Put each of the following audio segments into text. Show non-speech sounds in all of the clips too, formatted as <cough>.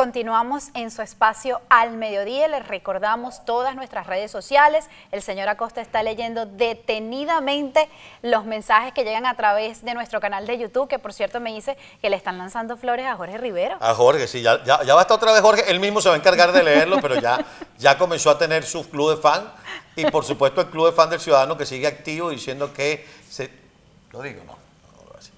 Continuamos en su espacio al mediodía. Les recordamos todas nuestras redes sociales. El señor Acosta está leyendo detenidamente los mensajes que llegan a través de nuestro canal de YouTube, que por cierto me dice que le están lanzando flores a Jorge Rivero. A Jorge, sí, ya, va a estar otra vez Jorge. Él mismo se va a encargar de leerlo, pero ya, ya comenzó a tener su club de fan. Y por supuesto el club de fan del ciudadano que sigue activo diciendo que se... Lo digo, ¿no?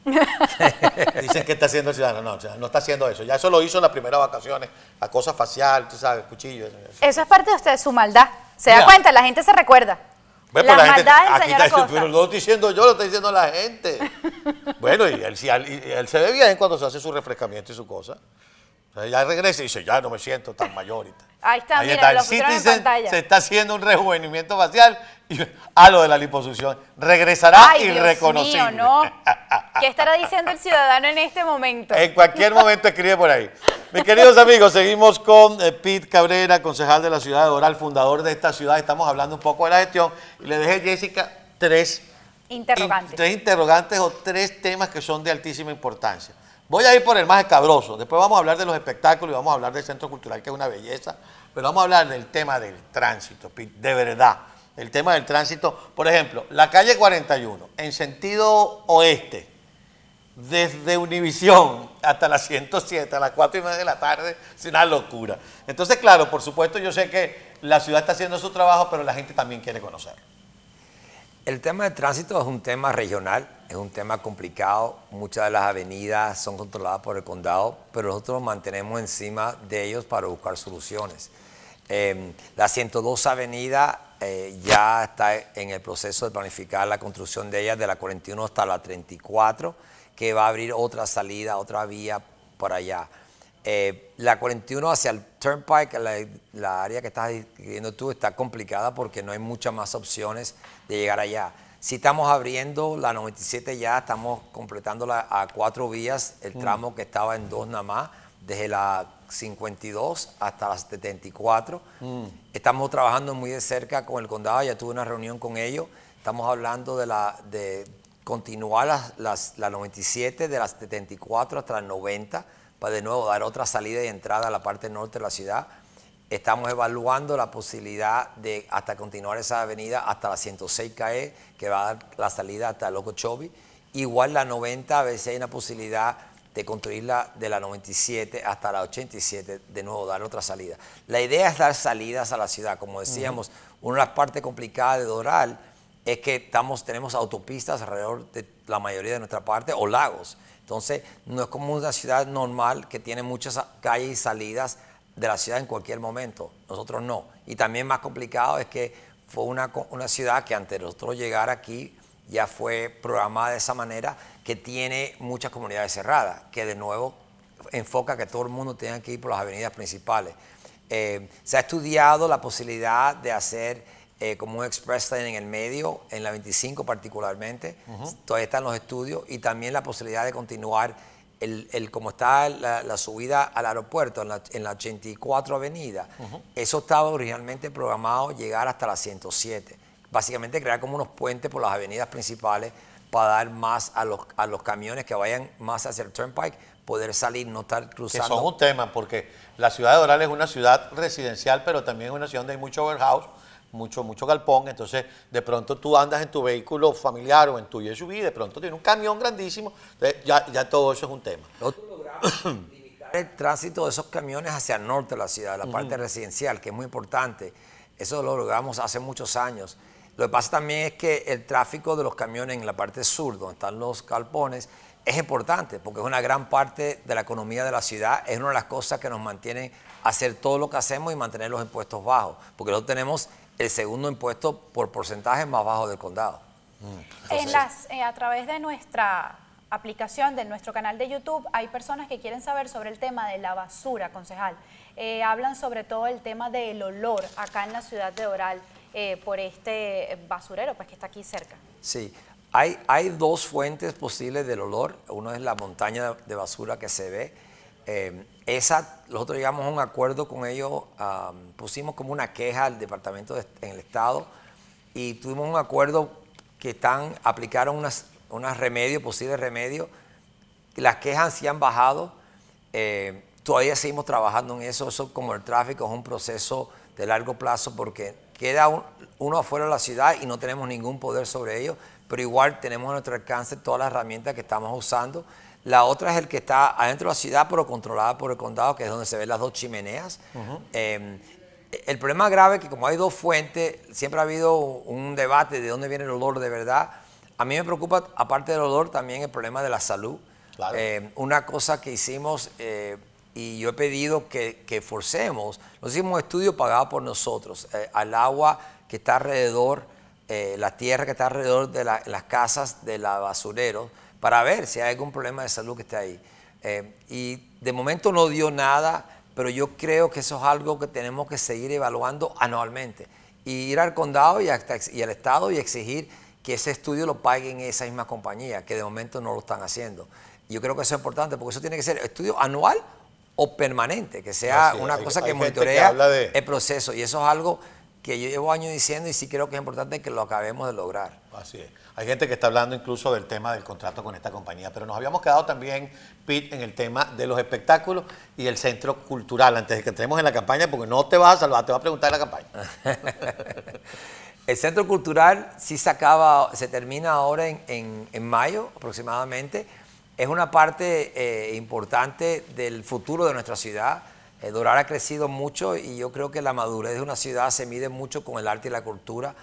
<laughs> Dicen que está haciendo el ciudadano. No, no está haciendo eso. Ya eso lo hizo en las primeras vacaciones. La cosa facial, tú sabes, cuchillo. Eso, es parte de usted, su maldad. ¿Se da cuenta? La gente se recuerda. la, maldad Pero no lo estoy diciendo yo, lo está diciendo la gente. <laughs> bueno, y él, él, se ve bien cuando se hace su refrescamiento y su cosa. O sea, ya regresa y dice, ya no me siento tan mayor. Ahí está, Ahí está. el se está haciendo un rejuvenimiento facial a <laughs> lo de la liposucción. Regresará y irreconocible. <laughs> ¿Qué estará diciendo el ciudadano en este momento? En cualquier momento escribe por ahí. Mis queridos amigos, seguimos con eh, Pete Cabrera, concejal de la ciudad de Oral, fundador de esta ciudad. Estamos hablando un poco de la gestión. Y le dejé, Jessica, tres interrogantes. tres interrogantes o tres temas que son de altísima importancia. Voy a ir por el más escabroso. Después vamos a hablar de los espectáculos y vamos a hablar del centro cultural, que es una belleza. Pero vamos a hablar del tema del tránsito, Pete, de verdad el tema del tránsito. Por ejemplo, la calle 41, en sentido oeste, desde Univisión hasta las 107, a las 4 y media de la tarde, es una locura. Entonces, claro, por supuesto, yo sé que la ciudad está haciendo su trabajo, pero la gente también quiere conocer El tema del tránsito es un tema regional, es un tema complicado. Muchas de las avenidas son controladas por el condado, pero nosotros mantenemos encima de ellos para buscar soluciones. Em, la 102 Avenida eh, ya está en el proceso de planificar la construcción de ella de la 41 hasta la 34, que va a abrir otra salida, otra vía para allá. Eh, la 41 hacia el Turnpike, la, la área que estás describiendo tú, está complicada porque no hay muchas más opciones de llegar allá. Si estamos abriendo la 97 ya, estamos completándola a cuatro vías, el mm. tramo que estaba en dos nada más desde la 52 hasta las 74. Estamos trabajando muy de cerca con el condado, ya tuve una reunión con ellos. Estamos hablando de, la, de continuar las, la 97, de las 74 hasta las 90, para de nuevo dar otra salida y entrada a la parte norte de la ciudad. Estamos evaluando la posibilidad de hasta continuar esa avenida hasta la 106 CAE, que va a dar la salida hasta el Igual la 90, a veces hay una posibilidad de construirla de la 97 hasta la 87, de nuevo dar otra salida. La idea es dar salidas a la ciudad, como decíamos, una de las partes complicadas de Doral es que estamos, tenemos autopistas alrededor de la mayoría de nuestra parte o lagos. Entonces, no es como una ciudad normal que tiene muchas calles y salidas de la ciudad en cualquier momento. Nosotros no. Y también más complicado es que fue una, una ciudad que antes de nosotros llegar aquí ya fue programada de esa manera, que tiene muchas comunidades cerradas, que de nuevo enfoca que todo el mundo tenga que ir por las avenidas principales. Eh, se ha estudiado la posibilidad de hacer eh, como un express lane en el medio, en la 25 particularmente, todavía están los estudios, y también la posibilidad de continuar el, como está la, subida al aeropuerto en la, 84 avenida. Eso estaba originalmente programado llegar hasta la 107 básicamente crear como unos puentes por las avenidas principales para dar más a los, a los camiones que vayan más hacia el turnpike, poder salir, no estar cruzando. Eso es un tema, porque la ciudad de Doral es una ciudad residencial, pero también es una ciudad donde hay mucho warehouse, mucho, mucho galpón. Entonces, de pronto tú andas en tu vehículo familiar o en tu SUV, de pronto tiene un camión grandísimo. ya, ya todo eso es un tema. limitar <coughs> el tránsito de esos camiones hacia el norte de la ciudad, la parte residencial, que es muy importante. Eso lo logramos hace muchos años. Lo que pasa también es que el tráfico de los camiones en la parte sur, donde están los calpones es importante porque es una gran parte de la economía de la ciudad, es una de las cosas que nos mantiene hacer todo lo que hacemos y mantener los impuestos bajos, porque nosotros tenemos el segundo impuesto por porcentaje más bajo del condado. Mm, en las, eh, a través de nuestra aplicación, de nuestro canal de YouTube, hay personas que quieren saber sobre el tema de la basura, concejal. Eh, hablan sobre todo el tema del olor acá en la ciudad de Oral. Eh, por este basurero pues, que está aquí cerca. Sí, hay, hay dos fuentes posibles del olor. Uno es la montaña de basura que se ve. Eh, esa, nosotros llegamos a un acuerdo con ellos, pusimos como una queja al departamento en el estado y tuvimos un acuerdo que están, aplicaron unas, unas remedios, posibles remedios. Las quejas sí han bajado. Eh, todavía seguimos trabajando en eso. Eso como el tráfico es un proceso de largo plazo porque Queda uno afuera de la ciudad y no tenemos ningún poder sobre ellos, pero igual tenemos a nuestro alcance todas las herramientas que estamos usando. La otra es el que está adentro de la ciudad, pero controlada por el condado, que es donde se ven las dos chimeneas. Em, el problema grave es que como hay dos fuentes, siempre ha habido un debate de dónde viene el olor de verdad. A mí me preocupa, aparte del olor, también el problema de la salud. Em, una cosa que hicimos eh, y yo he pedido que, forcemos nos hicimos estudio pagado por nosotros, eh, al agua que está alrededor, eh, la tierra que está alrededor de las casas de la basurero, para ver si hay algún problema de salud que esté ahí. Eh, y de momento no dio nada, pero yo creo que eso es algo que tenemos que seguir evaluando anualmente. Y ir al condado y, y al estado y exigir que ese estudio lo paguen esa misma compañía, que de momento no lo están haciendo. Yo creo que eso es importante, porque eso tiene que ser estudio anual o permanente, que sea una cosa que, monitorea el proceso. Y eso es algo que yo llevo años diciendo y sí creo que es importante que lo acabemos de lograr. Así es. Hay gente que está hablando incluso del tema del contrato con esta compañía, pero nos habíamos quedado también, Pete, en el tema de los espectáculos y el centro cultural, antes de que entremos en la campaña, porque no te vas a salvar, te va a preguntar en la campaña. <laughs> el centro cultural sí se acaba, se termina ahora en mayo aproximadamente es una parte eh, importante del futuro de nuestra ciudad. Eh, Doral ha crecido mucho y yo creo que la madurez de una ciudad se mide mucho con el arte y la cultura.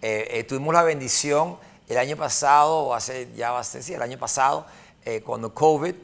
Eh, tuvimos la bendición el año pasado, o hace ya bastante, el año pasado, cuando COVID,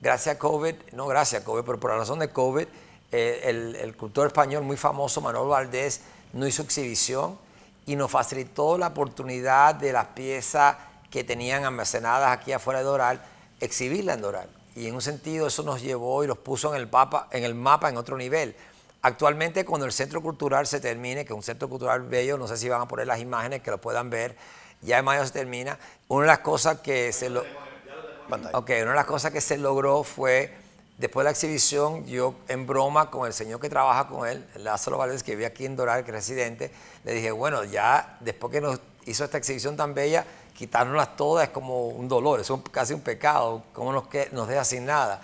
gracias a COVID, no gracias a COVID, pero por la razón de COVID, el, el cultor español muy famoso, Manuel Valdés, no hizo exhibición y nos facilitó la oportunidad de las piezas que tenían almacenadas aquí afuera de Doral exhibirla en Doral Y en un sentido eso nos llevó y los puso en el mapa, en, el mapa, otro nivel. Actualmente cuando el centro cultural se termine, que es un centro cultural bello, no sé si van a poner las imágenes que lo puedan ver, ya en mayo se termina, una de las cosas que se lo... una de las cosas que se logró fue, después de la exhibición, yo en broma con el señor que trabaja con él, Lázaro Valdés, que vive aquí en Doral, que es residente, le dije, bueno, ya después que nos hizo esta exhibición tan bella, quitárnoslas todas es como un dolor, es casi un pecado, como nos, que, nos deja sin nada.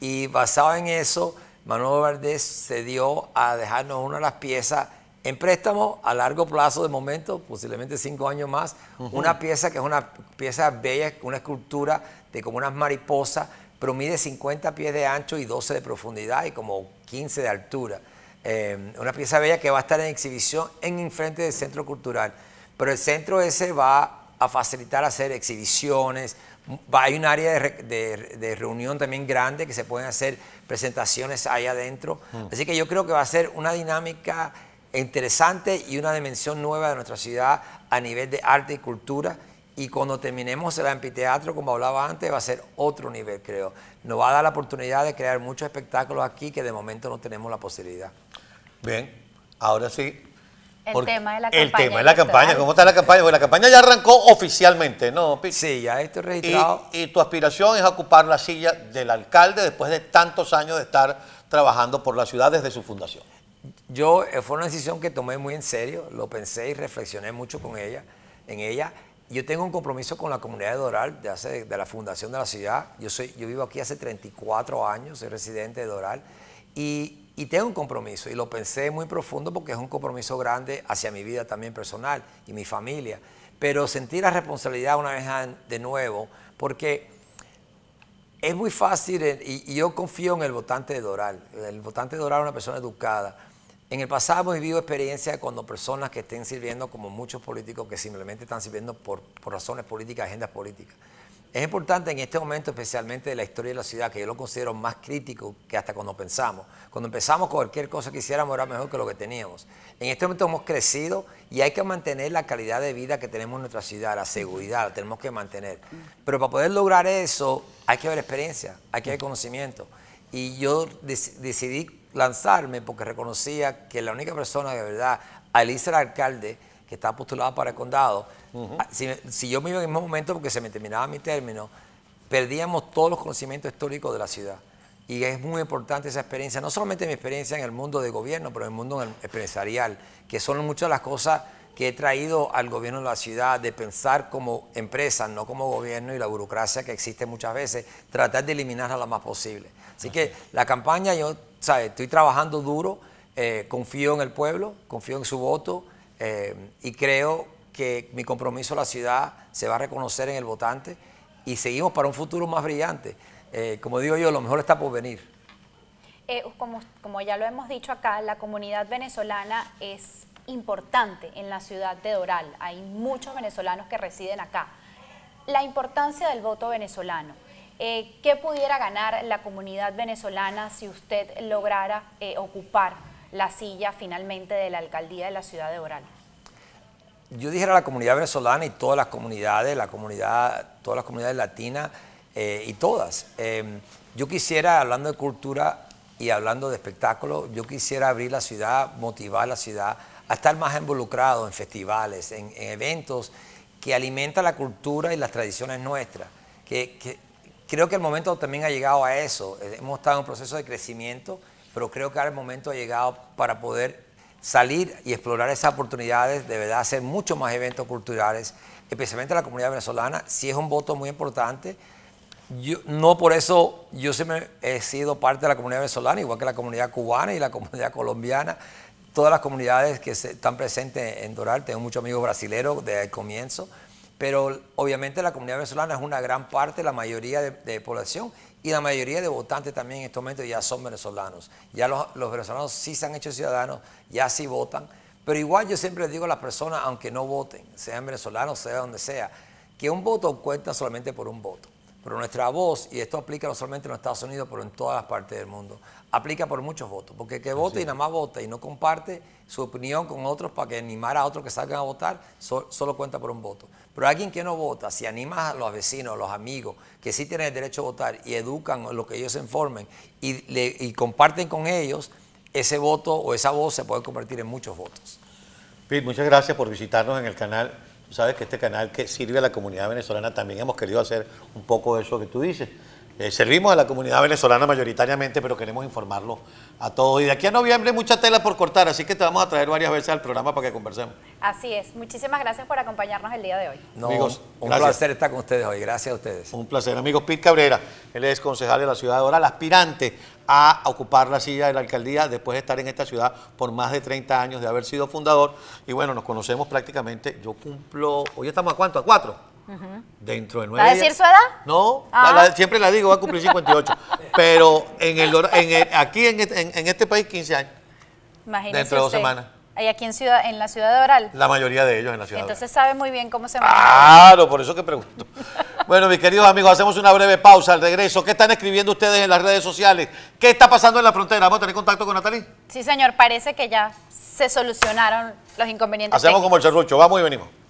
Y basado en eso, Manuel Valdés se dio a dejarnos una de las piezas en préstamo a largo plazo de momento, posiblemente cinco años más, una pieza que es una pieza bella, una escultura de como unas mariposas, pero mide 50 pies de ancho y 12 de profundidad y como 15 de altura. Em, una pieza bella que va a estar en exhibición en frente del centro cultural. Pero el centro ese va a facilitar hacer exhibiciones. Hay un área de, de, reunión también grande que se pueden hacer presentaciones ahí adentro. Mm. Así que yo creo que va a ser una dinámica interesante y una dimensión nueva de nuestra ciudad a nivel de arte y cultura. Y cuando terminemos el anfiteatro, como hablaba antes, va a ser otro nivel, creo. Nos va a dar la oportunidad de crear muchos espectáculos aquí que de momento no tenemos la posibilidad. Bien, ahora sí, el tema de la campaña. El tema de la campaña. ¿Cómo está la campaña? Porque la campaña ya arrancó oficialmente, ¿no, Sí, ya estoy registrado. Y, tu aspiración es ocupar la silla del alcalde después de tantos años de estar trabajando por la ciudad desde su fundación. Yo, eh, fue una decisión que tomé muy en serio, lo pensé y reflexioné mucho con ella, en ella. Yo tengo un compromiso con la comunidad de Doral, de, hace, de la fundación de la ciudad. Yo, soy, yo vivo aquí hace 34 años, soy residente de Doral. Y y tengo un compromiso, y lo pensé muy profundo porque es un compromiso grande hacia mi vida también personal y mi familia. Pero sentir la responsabilidad una vez de nuevo, porque es muy fácil, eh, y, yo confío en el votante de Doral. El votante de Doral es una persona educada. En el pasado hemos vivido experiencias cuando personas que estén sirviendo, como muchos políticos que simplemente están sirviendo por razones políticas, agendas políticas. Es importante en este momento, especialmente de la historia de la ciudad, que yo lo considero más crítico que hasta cuando pensamos. Cuando empezamos cualquier cosa que hiciéramos era mejor que lo que teníamos. En este momento hemos crecido y hay que mantener la calidad de vida que tenemos en nuestra ciudad, la seguridad, la tenemos que mantener. Pero para poder lograr eso hay que haber experiencia, hay que haber conocimiento. Y yo decidí lanzarme porque reconocía que la única persona de verdad, alisa alcalde, estaba postulada para el condado, ah, si, yo me iba en el mismo momento porque se me terminaba mi término, perdíamos todos los conocimientos históricos de la ciudad. Y es muy importante esa experiencia, no solamente mi experiencia en el mundo de gobierno, pero en el mundo empresarial, que son muchas las cosas que he traído al gobierno de la ciudad de pensar como empresa, no como gobierno y la burocracia que existe muchas veces, tratar de eliminarla lo más posible. Así que la campaña, yo ¿sabes? estoy trabajando duro, eh, confío en el pueblo, confío en su voto, eh, y creo que mi compromiso a la ciudad se va a reconocer en el votante y seguimos para un futuro más brillante. Eh, como digo yo, lo mejor está por venir. Eh, como, ya lo hemos dicho acá, la comunidad venezolana es importante en la ciudad de Doral. Hay muchos venezolanos que residen acá. La importancia del voto venezolano. ¿Qué pudiera ganar la comunidad venezolana si usted lograra ocupar la silla finalmente de la alcaldía de la ciudad de Oral? Yo dijera la comunidad venezolana y todas las comunidades, la comunidad, todas las comunidades latinas eh, y todas. Em, yo quisiera, hablando de cultura y hablando de espectáculo, yo quisiera abrir la ciudad, motivar la ciudad a estar más involucrado en festivales, en, eventos que alimentan la cultura y las tradiciones nuestras. Que, que, creo que el momento también ha llegado a eso. Eh, hemos estado en un proceso de crecimiento pero creo que ahora el momento ha llegado para poder salir y explorar esas oportunidades, de verdad hacer muchos más eventos culturales, especialmente la comunidad venezolana, si es un voto muy importante. Yo, no por eso yo siempre he sido parte de la comunidad venezolana, igual que la comunidad cubana y la <laughs> comunidad colombiana, todas las comunidades que están presentes en Doral, tengo muchos amigos brasileros desde el comienzo, pero obviamente la comunidad venezolana es una gran parte, la mayoría de, de población, y la mayoría de votantes también en estos momentos ya son venezolanos. Ya los, venezolanos sí se han hecho ciudadanos, ya sí votan. Pero igual yo siempre digo a las personas, aunque no voten, sean venezolanos, sea donde sea, que un voto cuenta solamente por un voto. Pero nuestra voz, y esto aplica no solamente en los Estados Unidos, pero en todas las partes del mundo, aplica por muchos votos. Porque el que vote y nada más vota y no comparte su opinión con otros para que animar a otros que salgan a votar, solo cuenta por un voto. Pero alguien que no vota, si anima a los vecinos, a los amigos, que sí tienen el derecho a votar y educan lo que ellos se informen y, y comparten con ellos, ese voto o esa voz se puede convertir en muchos votos. Pete, muchas gracias por visitarnos en el canal sabes que este canal que sirve a la comunidad venezolana también hemos querido hacer un poco de eso que tú dices. Eh, servimos a la comunidad venezolana mayoritariamente, pero queremos informarlo a todos. Y de aquí a noviembre mucha tela por cortar, así que te vamos a traer varias veces al programa para que conversemos. Así es. Muchísimas gracias por acompañarnos el día de hoy. amigos, un placer estar con ustedes hoy. Gracias a ustedes. Un placer. Amigos, Pete Cabrera, él es concejal de la ciudad de Oral, aspirante a ocupar la silla de la alcaldía después de estar en esta ciudad por más de 30 años de haber sido fundador. Y bueno, nos conocemos prácticamente. Yo cumplo, hoy estamos a cuánto, a cuatro. Dentro de nueve ¿Va a decir su edad? No, ah. siempre la digo, va a cumplir 58. <laughs> pero en el, en aquí en, este país, 15 años. Imagínese dentro de dos semanas. ¿Y aquí en, ciudad, en la ciudad de Oral? La mayoría de ellos en la ciudad Entonces de Oral. sabe muy bien cómo se maneja. Claro, por eso que pregunto. <laughs> bueno, mis queridos amigos, hacemos una breve pausa al regreso. ¿Qué están escribiendo ustedes en las redes sociales? ¿Qué está pasando en la frontera? ¿Vamos a tener contacto con Natalie? Sí, señor, parece que ya se solucionaron los inconvenientes. Hacemos como el cerrucho vamos y venimos.